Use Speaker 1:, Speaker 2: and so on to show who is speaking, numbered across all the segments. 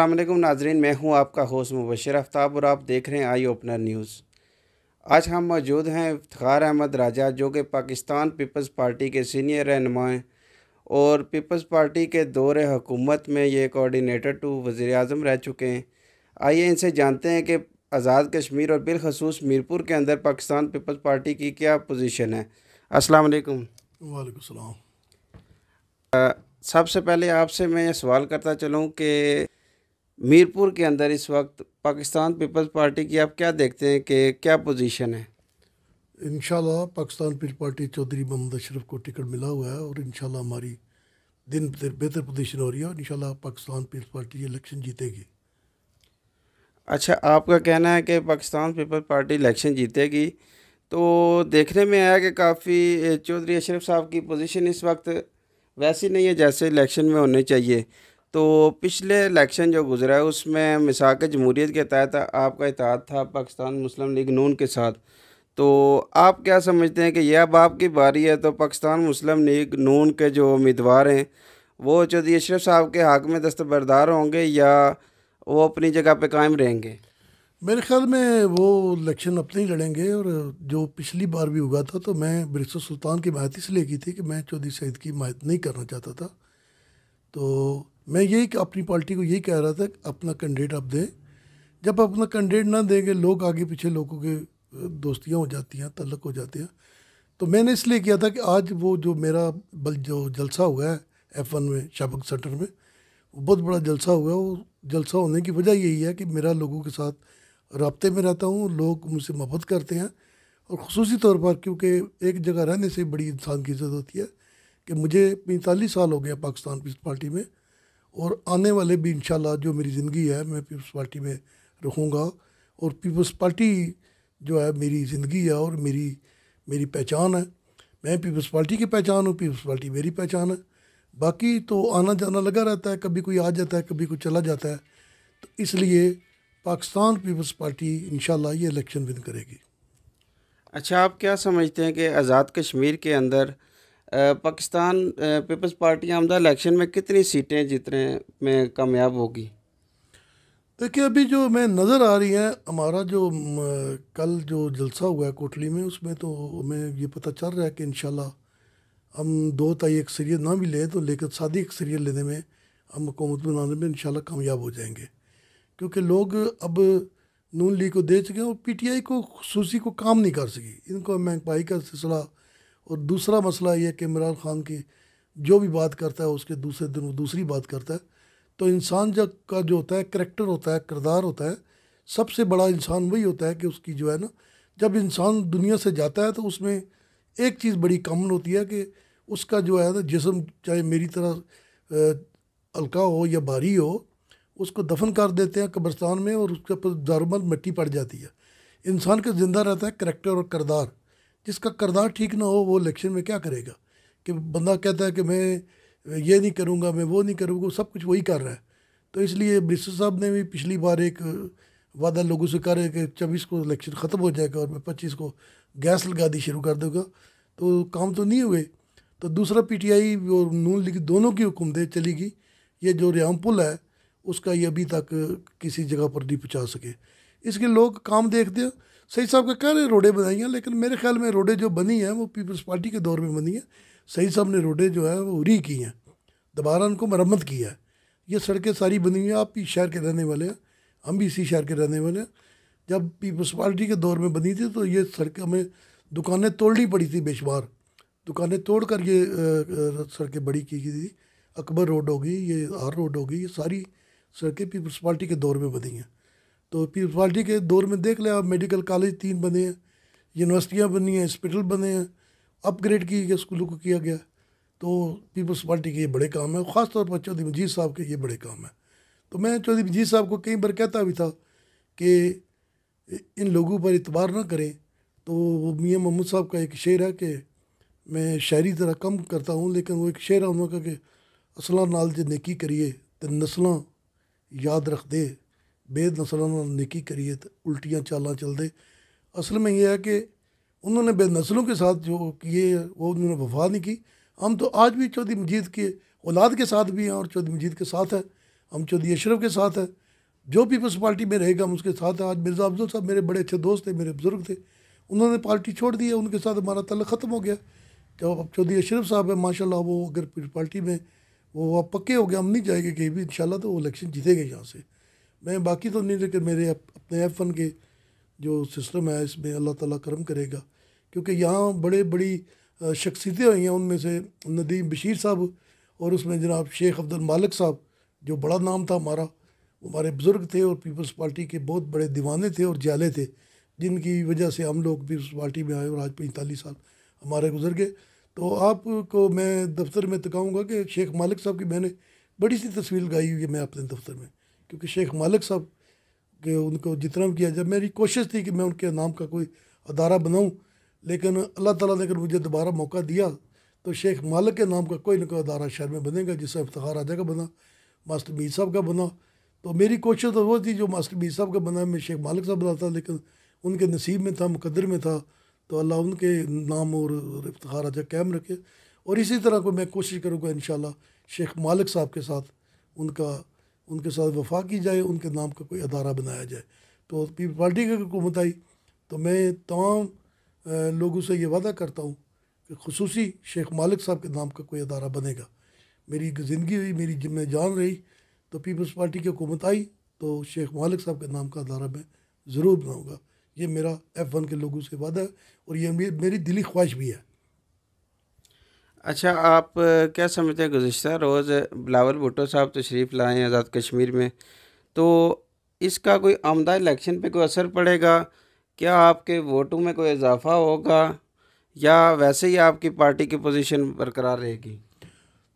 Speaker 1: अल्लाम नाजरीन मैं हूं आपका होस्ट मुबशर आफ्ताब और आप देख रहे हैं आई ओपनर न्यूज़ आज हम मौजूद हैं इफ्तार अहमद राजा जो कि पाकिस्तान पीपल्स पार्टी के सीनियर रहनुमा हैं और पीपल्स पार्टी के दौर हकूमत में ये कोऑर्डिनेटर टू वज़र अजम रह चुके हैं आइए इनसे जानते हैं कि आज़ाद कश्मीर और बिलखसूस मीरपुर के अंदर पाकिस्तान पीपल्स पार्टी की क्या पोजिशन है असल वालेकुम सबसे पहले आपसे मैं ये सवाल करता चलूँ कि मीरपुर के अंदर इस वक्त पाकिस्तान पीपल्स पार्टी की आप क्या देखते हैं कि क्या पोजीशन है
Speaker 2: इन पाकिस्तान पीपल्स पार्टी चौधरी मोहम्मद अशरफ को टिकट मिला हुआ है और इन हमारी दिन बेहतर पोजीशन हो रही है और इन पाकिस्तान पीपल्स पार्टी इलेक्शन जीतेगी
Speaker 1: अच्छा आपका कहना है कि पाकिस्तान पीपल्स पार्टी इलेक्शन जीतेगी तो देखने में आया कि काफ़ी चौधरी अशरफ साहब की पोजीशन इस वक्त वैसी नहीं है जैसे इलेक्शन में होने चाहिए तो पिछले इलेक्शन जो गुजरा है उसमें मिसाक जमहूरीत के तहत आपका इतिहाद था पाकिस्तान मुस्लिम लीग नून के साथ तो आप क्या समझते हैं कि यह अब आपकी बारी है तो पाकिस्तान मुस्लिम लीग नून के जो उम्मीदवार हैं वो चौधरी अशरफ साहब के हक में दस्तबरदार होंगे या वो अपनी जगह पे कायम रहेंगे मेरे ख्याल में वो
Speaker 2: इलेक्शन अपने ही लड़ेंगे और जो पिछली बार भी हुआ था तो मैं बिरसो सुल्तान की मायत इसलिए की थी कि मैं चौधरी सैद की मायत नहीं करना चाहता था तो मैं यही अपनी पार्टी को यही कह रहा था अपना कैंडिडेट आप दें जब आप अपना कैंडिडेट ना देंगे लोग आगे पीछे लोगों के दोस्तियाँ हो जाती हैं तलक हो जाते हैं तो मैंने इसलिए किया था कि आज वो जो मेरा बल जो जलसा हुआ है एफ वन में शाबक सेंटर में वो बहुत बड़ा जलसा हुआ है वो जलसा होने की वजह यही है कि मेरा लोगों के साथ रबते में रहता हूँ लोग मुझसे मोहब्बत करते हैं और खसूसी तौर पर क्योंकि एक जगह रहने से बड़ी इंसान की इज्जत होती है कि मुझे पैंतालीस साल हो गया पाकिस्तान पीस पार्टी में और आने वाले भी इन जो मेरी ज़िंदगी है मैं पीपल्स पार्टी में रहूँगा और पीपल्स पार्टी जो है मेरी ज़िंदगी है और मेरी मेरी पहचान है मैं पीपल्स पार्टी की पहचान हूँ पीपल्स पार्टी मेरी पहचान है बाकी तो आना जाना लगा रहता है कभी कोई आ जाता है कभी कोई चला जाता है तो इसलिए पाकिस्तान पीपल्स पार्टी इन ये इलेक्शन विन करेगी
Speaker 1: अच्छा आप क्या समझते हैं कि आज़ाद कश्मीर के अंदर पाकिस्तान पीपल्स पार्टी आमदा इलेक्शन में कितनी सीटें जीतने में कामयाब होगी
Speaker 2: देखिए अभी जो मैं नज़र आ रही है हमारा जो कल जो जलसा हुआ है कोटली में उसमें तो हमें ये पता चल रहा है कि इन हम दो तई अक्सरियत ना भी लें तो लेकिन सादी अक्सरियत लेने में हम हुकूमत बनाने में इन कामयाब हो जाएंगे क्योंकि लोग अब नून लीग को दे चुके हैं और पी टी आई को खसूसी को काम नहीं कर सकी इनको महंगाई का सिलसिला और दूसरा मसला ये कि इमरान ख़ान की जो भी बात करता है उसके दूसरे दिन वो दूसरी बात करता है तो इंसान जब का जो होता है करेक्टर होता है किरदार होता है सबसे बड़ा इंसान वही होता है कि उसकी जो है ना जब इंसान दुनिया से जाता है तो उसमें एक चीज़ बड़ी कॉमन होती है कि उसका जो है ना जिसम चाहे मेरी तरह हल्का हो या भारी हो उसको दफन कर देते हैं कब्रस्तान में और उसके ऊपर दारुमल मिट्टी पड़ जाती है इंसान का ज़िंदा रहता है करेक्टर और करदार जिसका करदार ठीक ना हो वो इलेक्शन में क्या करेगा कि बंदा कहता है कि मैं ये नहीं करूँगा मैं वो नहीं करूँगा सब कुछ वही कर रहा है तो इसलिए ब्रिस्टर साहब ने भी पिछली बार एक वादा लोगों से करे कि चौबीस को इलेक्शन ख़त्म हो जाएगा और मैं पच्चीस को गैस लगा दी शुरू कर दूँगा तो काम तो नहीं हुए तो दूसरा पी टी आई और नून लीग दोनों की हुक्मदें चली गई ये जो पुल है उसका ये अभी तक किसी जगह पर नहीं पहुँचा सके इसके लोग काम देखते हैं सही साहब का कह रहे रोडें बनाई हैं लेकिन मेरे ख्याल में रोडें जो बनी हैं वो पीपल्स पार्टी के दौर में बनी हैं सही साहब ने रोडें जो है वो उरी की हैं दोबारा उनको मरम्मत की है ये सड़कें सारी बनी हुई हैं आप इस शहर के रहने वाले हैं हम भी इसी शहर के रहने वाले हैं जब पीपल्स पार्टी के दौर में बनी थी तो ये सड़कें हमें दुकानें तोड़नी पड़ी थी बेशुमार दुकानें तोड़ कर ये सड़कें बड़ी की गई थी अकबर रोड होगी ये आर रोड होगी ये सारी सड़कें पीपल्स पार्टी के दौर में बनी हैं तो पीपल्स पार्टी के दौर में देख लें आप मेडिकल कॉलेज तीन बने हैं यूनिवर्सिटियाँ बनी हैं हॉस्पिटल बने हैं अपग्रेड किए गए स्कूलों को किया गया तो पीपल्स पार्टी के ये बड़े काम हैं ख़ासतौर पर चौधरी मजीद साहब के ये बड़े काम हैं तो मैं चौधरी मजीद साहब को कई बार कहता भी था कि इन लोगों पर इतबार ना करें तो वो मियाँ मोहम्मद साहब का एक शेर है कि मैं शायरी तरह कम करता हूँ लेकिन वो एक शेर है उन्होंने कहा कि असला नाल जो नेकी करिए तो नस्लों याद रख दे बेद ਨਾਲ निकी करिए तो उल्टियाँ चालां चलते असल में यह है कि उन्होंने बेद नसलों के साथ जो किए वो उन्होंने वफा नहीं की हम तो आज भी चौधरी मजीद के औलाद के साथ भी हैं और चौधरी मजीद के साथ हैं हम चौधरी अशरफ के साथ हैं जो पीपल्स पार्टी में रहेगा हम उसके साथ हैं आज मिर्ज़ा अफजल साहब मेरे बड़े अच्छे दोस्त थे मेरे बुज़ुर्ग थे उन्होंने पार्टी छोड़ दी है उनके साथ हमारा तल ख़त्म हो गया जब तो अब चौधरी अशरफ साहब है माशाल्लाह वो अगर पार्टी में वो पक्के हो गए हम नहीं जाएंगे कहीं भी इन तो वो इलेक्शन जीतेंगे यहाँ से मैं बाकी तो नहीं लेकिन मेरे अपने एफ के जो सिस्टम है इसमें अल्लाह ताला करम करेगा क्योंकि यहाँ बड़े बड़ी शख्सियतें हुई हैं उनमें से नदीम बशीर साहब और उसमें जनाब शेख अब्दुल मालिक साहब जो बड़ा नाम था हमारा वो हमारे बुज़ुर्ग थे और पीपल्स पार्टी के बहुत बड़े दीवाने थे और जाले थे जिनकी वजह से हम लोग पीपल्स पार्टी में आए और आज पैंतालीस साल हमारे गुजर गए तो आपको मैं दफ्तर में तकाऊँगा तो कि शेख मालिक साहब की मैंने बड़ी सी तस्वीर लगाई हुई है मैं अपने दफ्तर में क्योंकि शेख मालिक साहब के उनको जितना भी किया जब मेरी कोशिश थी कि मैं उनके नाम का कोई अदारा बनाऊँ लेकिन अल्लाह ताला ने अगर मुझे दोबारा मौका दिया तो शेख मालिक के नाम का कोई ना कोई अदारा शहर में बनेगा जिससे इफ्तार आजा का बना मास्टर मीर साहब का बना तो मेरी कोशिश तो वो थी जो मास्टर मीर साहब का बना मैं शेख मालिक साहब बनाता लेकिन उनके नसीब में था मुकदर में था तो अल्लाह उनके नाम और इफ्तार आजा कैम रखे और इसी तरह को मैं कोशिश करूँगा इन शेख मालिक साहब के साथ उनका उनके साथ वफा की जाए उनके नाम का कोई अदारा बनाया जाए तो पीपल पार्टी की हुकूमत आई तो मैं तमाम लोगों से ये वादा करता हूँ कि खसूस शेख मालिक साहब के नाम का कोई अदारा बनेगा मेरी ज़िंदगी हुई मेरी जिम्मे जान रही तो पीपल्स पार्टी की हुकूमत आई तो शेख मालिक साहब के नाम का अदारा मैं ज़रूर बनाऊँगा ये मेरा एफ़ वन के लोगों से वादा है और ये मेरी दिली ख्वाहिश भी है
Speaker 1: अच्छा आप क्या समझते हैं गुज़श्ता रोज़ बिलावल भुट्टो साहब तशरीफ़ तो लाए हैं आज़ाद कश्मीर में तो इसका कोई आमदा इलेक्शन पे कोई असर पड़ेगा क्या आपके वोटों में कोई इजाफा होगा या वैसे ही आपकी पार्टी की पोजीशन बरकरार रहेगी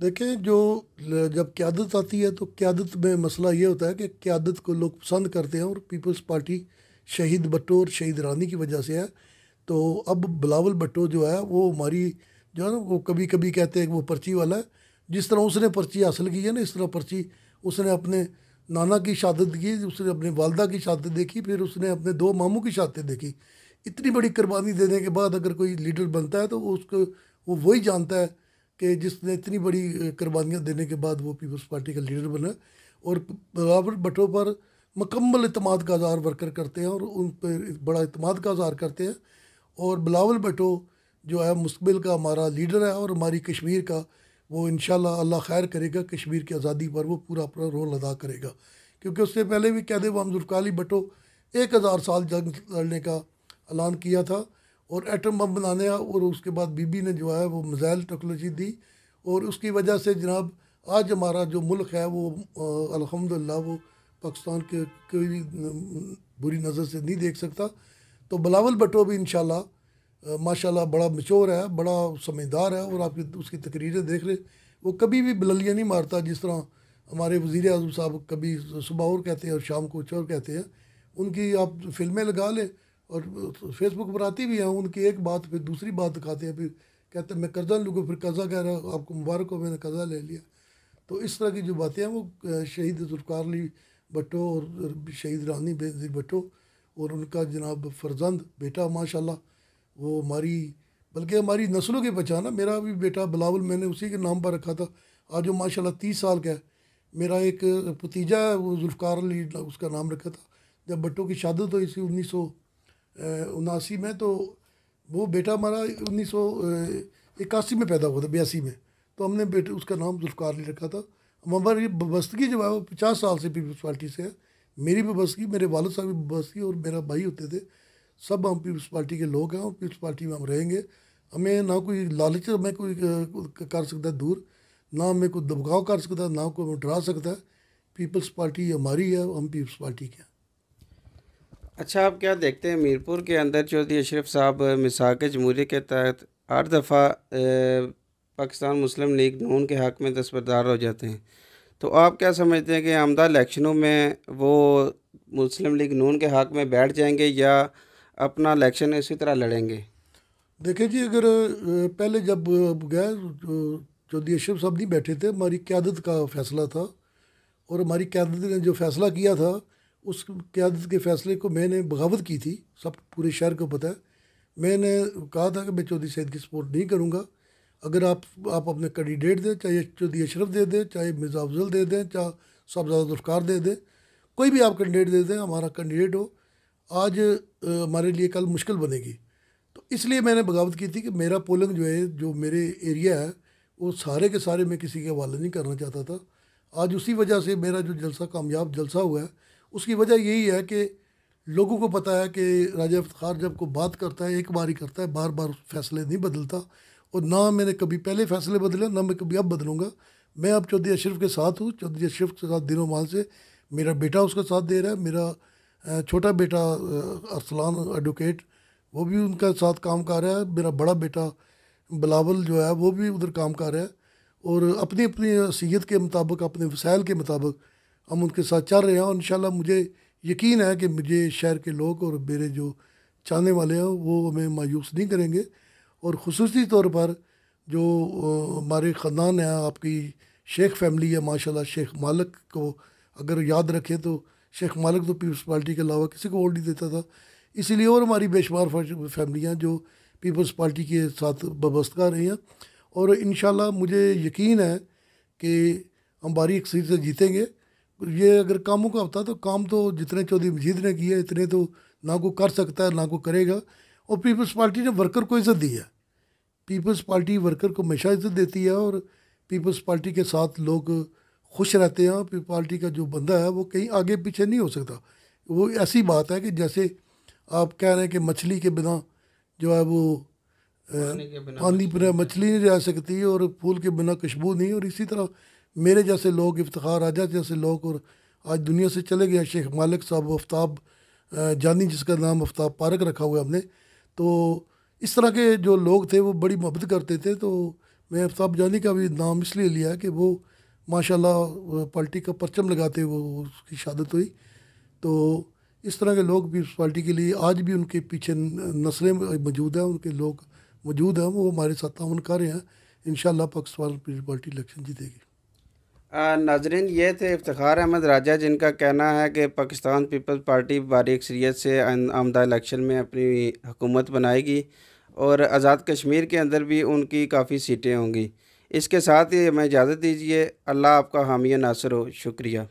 Speaker 2: देखें जो जब क्यादत आती है तो क्यादत में मसला ये होता है कि क्यादत को लोग पसंद करते हैं और पीपल्स पार्टी शहीद भट्टो और शहीद रानी की वजह से है तो अब बिलावल भट्टो जो है वो हमारी जो है ना वो कभी कभी कहते हैं कि वो पर्ची वाला है जिस तरह उसने पर्ची हासिल की है ना इस तरह पर्ची उसने अपने नाना की शहादत की उसने अपने वालदा की शहादत देखी फिर उसने अपने दो मामों की शहादतें देखी इतनी बड़ी कुर्बानी देने के बाद अगर कोई लीडर बनता है तो उसको वो वही जानता है कि जिसने इतनी बड़ी कुर्बानियाँ देने के बाद वो पीपल्स पार्टी का लीडर बना और रॉबर्ट भट्टो पर मकम्मल अतमाद का आज़ार वर्कर करते हैं और उन पर बड़ा अतमाद का आज़ार करते हैं और बिलावल भट्टो जो है मुस्तबिल का हमारा लीडर है और हमारी कश्मीर का वो इन अल्लाह खैर करेगा कश्मीर की आज़ादी पर वो पूरा पूरा रोल अदा करेगा क्योंकि उससे पहले भी कैद हम जुल्फ़ाली भटो एक हज़ार साल जंग लड़ने का ऐलान किया था और एटम बम बनाने और उसके बाद बीबी ने जो है वो मिज़ाइल टेक्नोलॉजी दी और उसकी वजह से जनाब आज हमारा जो मुल्क है वो अलहमदिल्ला वो पाकिस्तान के कोई बुरी नज़र से नहीं देख सकता तो बलावल भटो भी इन माशाल्लाह बड़ा मशोर है बड़ा समझदार है और आपकी उसकी तकरीरें देख रहे वो कभी भी बललियाँ नहीं मारता जिस तरह हमारे वजीर अजम साहब कभी सुबह और कहते हैं और शाम को कुछ और कहते हैं उनकी आप फिल्में लगा लें और फेसबुक पर आती भी हैं उनकी एक बात फिर दूसरी बात दिखाते हैं फिर कहते हैं मैं कर्जा लूँगा फिर कर्जा कह रहा हूँ आपको मुबारक हो मैंने कर्जा ले लिया तो इस तरह की जो बातें हैं वो शहीद जुल्फ़ार अली भट्टो और शहीद रानी बेजी भट्टो और उनका जनाब फरजंद बेटा माशाल्लाह वो हमारी बल्कि हमारी नस्लों की पहचान है मेरा भी बेटा बिलावल मैंने उसी के नाम पर रखा था आज वो माशाल्लाह तीस साल का है मेरा एक भतीजा है वो जुल्फ़ार अली उसका नाम रखा था जब बट्टो की शादत तो हुई इसी उन्नीस सौ उनासी में तो वो बेटा हमारा उन्नीस सौ इक्यासी में पैदा हुआ था बयासी में तो हमने बेटे उसका नाम जुल्फ़ार अली रखा था हमारी वस्तगी जो है वो पचास साल से पीपल्स पार्टी से है मेरी भी वस्तगी मेरे वालद साहब की बबस्तगी और मेरा भाई होते थे सब हम पीपल्स पार्टी के लोग हैं और पीपल्स पार्टी में हम रहेंगे हमें ना कोई लालच में कोई कर सकता है दूर ना हमें कोई दबकाव कर सकता है ना कोई हमें डरा सकता है पीपल्स पार्टी हमारी है हम पीपल्स पार्टी के
Speaker 1: अच्छा आप क्या देखते हैं मीरपुर के अंदर चौधरी अशरफ साहब मिसाक जमहूरी के तहत हर दफ़ा पाकिस्तान मुस्लिम लीग नून के हक़ में दस्तरदार हो जाते हैं तो आप क्या समझते हैं कि आमदा इलेक्शनों में वो मुस्लिम लीग नून के हक़ में बैठ जाएंगे या अपना इलेक्शन इसी तरह लड़ेंगे
Speaker 2: देखिए जी अगर पहले जब गए चौधरी अशरफ साहब नहीं बैठे थे हमारी क्यादत का फैसला था और हमारी क्यादत ने जो फैसला किया था उस क्यादत के फैसले को मैंने बगावत की थी सब पूरे शहर को पता है मैंने कहा था कि मैं चौधरी सैद की सपोर्ट नहीं करूँगा अगर आप आप अपने कैंडिडेट दें चाहे चौधरी अशरफ दे दें चाहे मिर्जा अफजल दे दें चाहे साहबजादा दे दें कोई भी आप कैंडिडेट दे दें हमारा कैंडिडेट हो आज हमारे लिए कल मुश्किल बनेगी तो इसलिए मैंने बगावत की थी कि मेरा पोलिंग जो है जो मेरे एरिया है वो सारे के सारे मैं किसी के हवाले नहीं करना चाहता था आज उसी वजह से मेरा जो जलसा कामयाब जलसा हुआ है उसकी वजह यही है कि लोगों को पता है कि राजा इफ्तार जब को बात करता है एक बार ही करता है बार बार फैसले नहीं बदलता और ना मैंने कभी पहले फैसले बदले ना मैं कभी अब बदलूँगा मैं अब चौधरी अशरफ के साथ हूँ चौधरी अशरफ के साथ दिनों माल से मेरा बेटा उसका साथ दे रहा है मेरा छोटा बेटा अरसलान एडवोकेट वो भी उनका साथ काम कर रहा है मेरा बड़ा बेटा बिलावल जो है वो भी उधर काम कर रहा है और अपनी अपनी असीयत के मुताबिक अपने वसायल के मुताबिक हम उनके साथ चल रहे हैं और इन मुझे यकीन है कि मुझे शहर के लोग और मेरे जो चाहने वाले हैं वो हमें मायूस नहीं करेंगे और खसूस तौर पर जो हमारे ख़ानदान हैं आपकी शेख फैमिली है माशाल्लाह शेख मालक को अगर याद रखें तो शेख मालिक तो पीपल्स पार्टी के अलावा किसी को वोट नहीं देता था इसीलिए और हमारी बेशुमार फैमिलियाँ जो पीपल्स पार्टी के साथ वाबस्ता रही हैं और इन मुझे यकीन है कि हम बारी एक सीट से जीतेंगे ये अगर कामों का होता तो काम तो जितने चौधरी मजीद ने किए इतने तो ना को कर सकता है ना को करेगा और पीपल्स पार्टी ने वर्कर को इज़्ज़त दी है पीपल्स पार्टी वर्कर को हमेशा इज़्ज़त देती है और पीपल्स पार्टी के साथ लोग खुश रहते हैं फिर पार्टी का जो बंदा है वो कहीं आगे पीछे नहीं हो सकता वो ऐसी बात है कि जैसे आप कह रहे हैं कि मछली के बिना जो है वो पानी बिना मछली नहीं रह सकती और फूल के बिना खुशबू नहीं और इसी तरह मेरे जैसे लोग इफ्तार राजा जैसे लोग और आज दुनिया से चले गए शेख मालिक साहब आफ्ताब जानी जिसका नाम आफ्ताब पारक रखा हुआ हमने तो इस तरह के जो लोग थे वो बड़ी मोहब्बत करते थे तो मैं आफ्ताब जानी का भी नाम इसलिए लिया कि वो माशाल्लाह पार्टी का परचम लगाते वो उसकी शहादत हुई तो इस तरह के लोग भी उस पार्टी के लिए आज भी उनके पीछे नस्लें मौजूद हैं उनके लोग मौजूद हैं वो हमारे साथ ताउन कर रहे हैं इन पाकिस्तान पीपल्स पार्टी इलेक्शन जीतेगी
Speaker 1: नाजरन ये थे इफ्तार अहमद राजा जिनका कहना है कि पाकिस्तान पीपल्स पार्टी बारी अक्सरीत से आमदा इलेक्शन में अपनी हुकूमत बनाएगी और आज़ाद कश्मीर के अंदर भी उनकी काफ़ी सीटें होंगी इसके साथ ही हमें इजाज़त दीजिए अल्लाह आपका हामिया नासर हो शुक्रिया